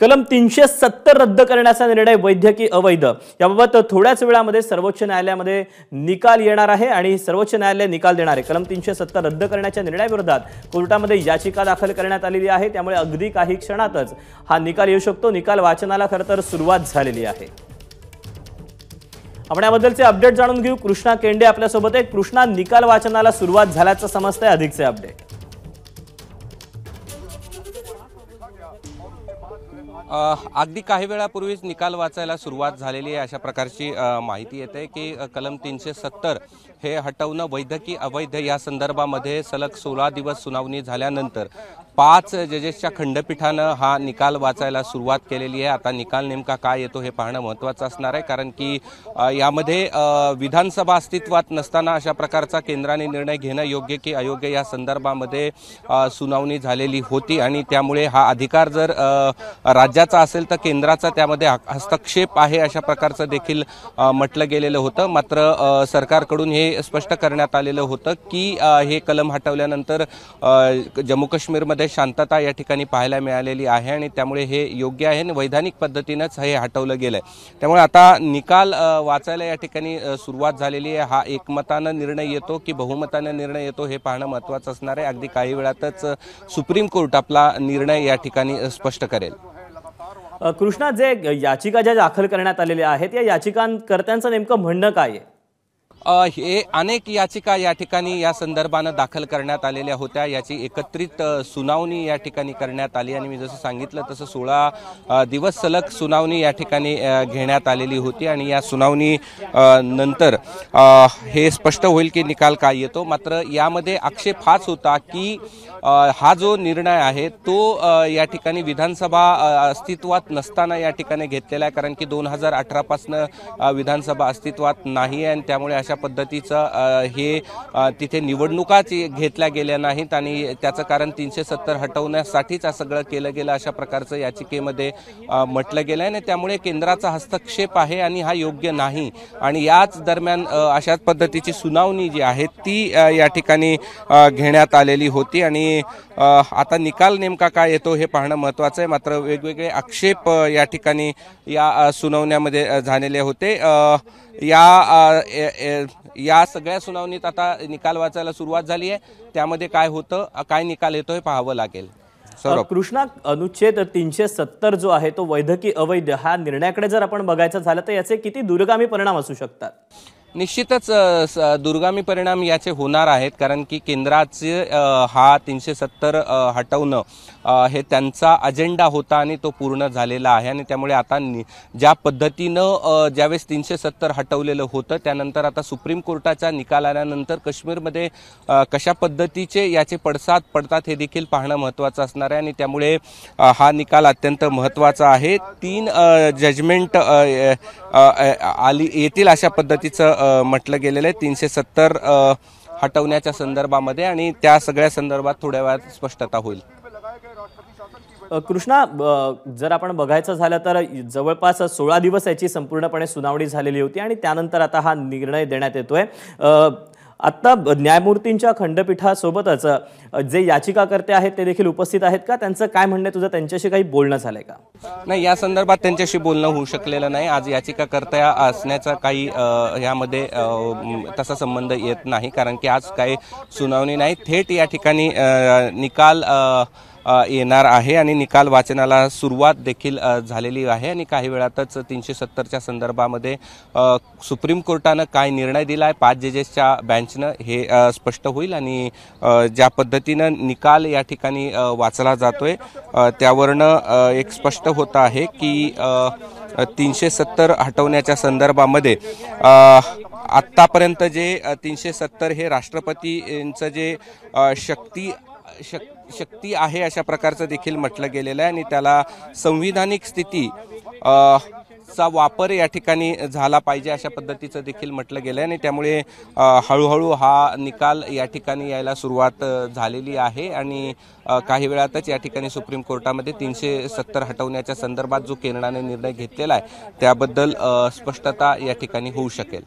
कलम तीनशे सत्तर रद्द करण्याचा निर्णय वैद्यकीय अवैध याबाबत थोड्याच वेळामध्ये सर्वोच्च न्यायालयामध्ये निकाल येणार आहे आणि सर्वोच्च न्यायालय निकाल देणार आहे कलम तीनशे सत्तर रद्द करण्याच्या निर्णयाविरोधात कोर्टामध्ये याचिका दाखल करण्यात आलेली आहे त्यामुळे अगदी काही क्षणातच हा निकाल येऊ शकतो निकाल वाचनाला खरं तर सुरुवात झालेली आहे आपण याबद्दलचे अपडेट जाणून घेऊ कृष्णा केंडे आपल्यासोबत आहे कृष्णा निकाल वाचनाला सुरुवात झाल्याचं समजतंय अधिकचे अपडेट अगदी काही वेळापूर्वीच निकाल वाचायला सुरुवात झालेली आहे अशा प्रकारची माहिती येते की कलम तीनशे सत्तर हे हटवणं वैध की अवैध या संदर्भामध्ये सलग सोळा दिवस सुनावणी झाल्यानंतर पाच जजेसच्या खंडपीठानं हा निकाल वाचायला सुरुवात केलेली आहे आता निकाल नेमका काय येतो हे पाहणं महत्त्वाचं असणार आहे कारण की यामध्ये विधानसभा अस्तित्वात नसताना अशा प्रकारचा केंद्राने निर्णय घेणं योग्य की अयोग्य या संदर्भामध्ये सुनावणी झालेली होती आणि त्यामुळे हा अधिकार जर राज्याचा असेल तर केंद्राचा त्यामध्ये हस्तक्षेप आहे अशा प्रकारचं देखील म्हटलं गेलेलं होतं मात्र सरकारकडून हे स्पष्ट करण्यात आलेलं होतं की हे कलम हटवल्यानंतर जम्मू काश्मीरमध्ये शांतता या ठिकाणी पाहायला मिळालेली आहे आणि त्यामुळे हे योग्य आहे आणि वैधानिक पद्धतीनंच हे हटवलं गेलं आहे त्यामुळे आता निकाल वाचायला या ठिकाणी सुरुवात झालेली आहे हा एकमतानं निर्णय येतो की बहुमतानं निर्णय येतो हे पाहणं महत्त्वाचं असणार आहे अगदी काही वेळातच सुप्रीम कोर्ट आपला निर्णय या ठिकाणी स्पष्ट करेल कृष्णा जे याचिका ज्या दाखल करण्यात आलेल्या आहेत या याचिकांकर्त्यांचं नेमकं म्हणणं काय आहे हे अनेक याचिका या ठिकाणी या संदर्भानं दाखल करण्यात आलेल्या होत्या याची एकत्रित सुनावणी या ठिकाणी करण्यात आली आणि मी जसं सांगितलं तसं सोळा दिवस सलग सुनावणी या ठिकाणी घेण्यात आलेली होती आणि या सुनावणी नंतर हे स्पष्ट होईल की निकाल काय येतो मात्र यामध्ये आक्षेप हाच होता की हा जो निर्णय आहे तो या ठिकाणी विधानसभा अस्तित्वात नसताना या ठिकाणी घेतलेला आहे कारण की दोन हजार अठरापासनं विधानसभा अस्तित्वात नाही आणि त्यामुळे अशा पद्धतीचं हे तिथे निवडणुकाच घेतल्या गेल्या नाहीत आणि त्याचं कारण तीनशे सत्तर हटवण्यासाठीच सगळं केलं गेलं अशा प्रकारचं याचिकेमध्ये म्हटलं गेलं आहे आणि त्यामुळे केंद्राचा हस्तक्षेप आहे आणि हा योग्य नाही आणि याच दरम्यान अशाच पद्धतीची सुनावणी जी आहे ती या ठिकाणी घेण्यात आलेली होती आणि आता निकाल नेमका काय येतो हे पाहणं महत्त्वाचं आहे मात्र वेगवेगळे आक्षेप या ठिकाणी या सुनावण्यामध्ये झालेले होते या या सगळ्या सुनावणीत आता निकाल वाचायला सुरुवात झाली आहे त्यामध्ये काय होतं काय निकाल येतो हे पाहावं लागेल कृष्णा अनुच्छेद तीनशे सत्तर जो आहे तो वैधकी अवैध हा निर्णयाकडे जर आपण बघायचा झाला तर याचे किती दूरगामी परिणाम असू शकतात निश्चितच दुर्गामी परिणाम याचे होणार आहेत कारण की केंद्राचे हा तीनशे सत्तर हटवणं हे त्यांचा अजेंडा होता आणि तो पूर्ण झालेला आहे आणि त्यामुळे आता ज्या पद्धतीनं ज्यावेळेस तीनशे सत्तर हटवलेलं होतं त्यानंतर आता सुप्रीम कोर्टाचा निकाल आल्यानंतर काश्मीरमध्ये कशा पद्धतीचे याचे पडसाद पडतात हे देखील पाहणं महत्त्वाचं असणार आहे आणि त्यामुळे हा निकाल अत्यंत महत्त्वाचा आहे तीन जजमेंट आली येतील अशा पद्धतीचं म्हटलं गेलेलं आहे तीनशे सत्तर हटवण्याच्या संदर्भामध्ये आणि त्या सगळ्या संदर्भात थोड्या वेळात स्पष्टता होईल कृष्णा जर आपण बघायचं झालं तर जवळपास सोळा दिवस याची संपूर्णपणे सुनावणी झालेली होती आणि त्यानंतर आता हा निर्णय देण्यात येतोय आत्ता न्यायमूर्तींच्या खंडपीठासोबतच जे याचिकाकर्ते आहेत ते देखील उपस्थित आहेत का त्यांचं काय म्हणणं तुझं त्यांच्याशी काही बोलणं झालंय का नाही या संदर्भात त्यांच्याशी बोलणं होऊ शकलेलं नाही आज याचिकाकर्त्या असण्याचा काही यामध्ये तसा संबंध येत नाही कारण की आज काही सुनावणी नाही थेट या ठिकाणी निकाल आ, येणार आहे आणि निकाल वाचनाला सुरुवात देखील झालेली आहे आणि काही वेळातच तीनशे सत्तरच्या संदर्भामध्ये सुप्रीम कोर्टानं काय निर्णय दिला आहे पाच जजेसच्या बँचनं हे स्पष्ट होईल आणि ज्या पद्धतीनं निकाल या ठिकाणी वाचला जातोय त्यावरनं एक स्पष्ट होतं आहे की तीनशे सत्तर हटवण्याच्या संदर्भामध्ये आत्तापर्यंत जे तीनशे सत्तर हे राष्ट्रपतींचं जे शक्ती शक् शक्ती आहे अशा प्रकारचं देखील म्हटलं गेलेलं आहे आणि त्याला संविधानिक स्थिती चा वापर या ठिकाणी झाला पाहिजे अशा पद्धतीचं देखील म्हटलं गेलं आहे आणि त्यामुळे हळूहळू हा निकाल या ठिकाणी यायला सुरुवात झालेली आहे आणि काही वेळातच या ठिकाणी सुप्रीम कोर्टामध्ये तीनशे सत्तर हटवण्याच्या संदर्भात जो केंद्राने निर्णय घेतलेला आहे त्याबद्दल स्पष्टता या ठिकाणी होऊ शकेल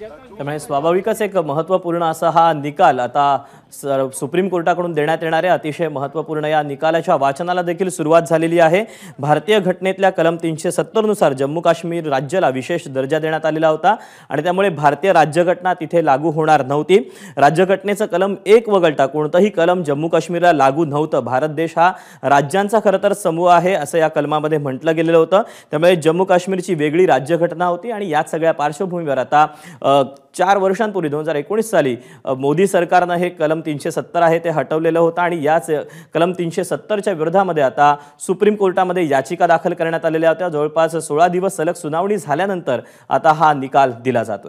त्यामुळे स्वाभाविकच एक महत्त्वपूर्ण असा हा निकाल आता सुप्रीम कोर्टाकडून देण्यात येणाऱ्या अतिशय महत्त्वपूर्ण या निकालाच्या वाचनाला देखील सुरुवात झालेली आहे भारतीय घटनेतल्या कलम तीनशे सत्तरनुसार जम्मू काश्मीर राज्याला विशेष दर्जा देण्यात आलेला होता आणि त्यामुळे भारतीय राज्यघटना तिथे लागू होणार नव्हती राज्यघटनेचं कलम एक वगळता कोणतंही कलम जम्मू काश्मीरला लागू नव्हतं भारत देश हा राज्यांचा खरं तर समूह आहे असं या कलमामध्ये म्हटलं गेलेलं होतं त्यामुळे जम्मू काश्मीरची वेगळी राज्यघटना होती आणि याच सगळ्या पार्श्वभूमीवर आता चार वर्षांपूर्वी दोन हजार एकोणीस साली मोदी सरकारनं हे कलम तीनशे सत्तर आहे ते हटवलेलं होतं आणि याच कलम तीनशे सत्तरच्या विरोधामध्ये आता सुप्रीम कोर्टामध्ये याचिका दाखल करण्यात आलेल्या होत्या जवळपास सोळा दिवस सलग सुनावणी झाल्यानंतर आता हा निकाल दिला जातो